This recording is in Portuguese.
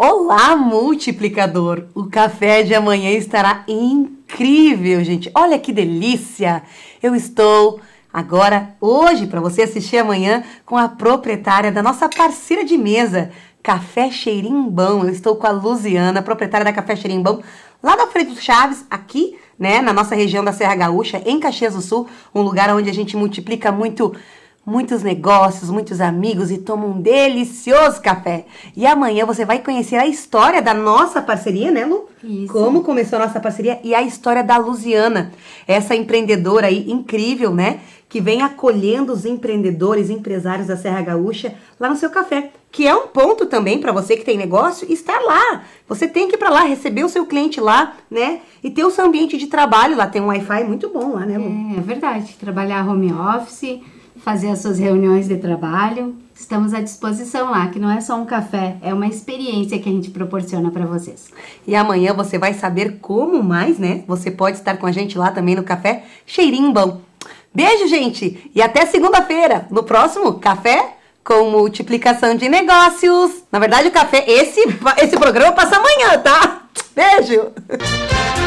Olá, multiplicador! O café de amanhã estará incrível, gente. Olha que delícia! Eu estou agora, hoje, para você assistir amanhã com a proprietária da nossa parceira de mesa, Café Cheirimbão. Eu estou com a Luziana, proprietária da Café Cheirimbão, lá da frente do Chaves, aqui, né, na nossa região da Serra Gaúcha, em Caxias do Sul, um lugar onde a gente multiplica muito muitos negócios, muitos amigos e toma um delicioso café. E amanhã você vai conhecer a história da nossa parceria, né, Lu? Isso. Como começou a nossa parceria e a história da Luziana, essa empreendedora aí incrível, né? Que vem acolhendo os empreendedores, empresários da Serra Gaúcha lá no seu café, que é um ponto também para você que tem negócio estar lá. Você tem que ir para lá receber o seu cliente lá, né? E ter o seu ambiente de trabalho lá. Tem um Wi-Fi muito bom lá, né, Lu? É, é verdade. Trabalhar home office fazer as suas reuniões de trabalho. Estamos à disposição lá, que não é só um café, é uma experiência que a gente proporciona para vocês. E amanhã você vai saber como mais, né? Você pode estar com a gente lá também no café Cheirinho Bom. Beijo, gente, e até segunda-feira no próximo café com multiplicação de negócios. Na verdade, o café esse esse programa passa amanhã, tá? Beijo.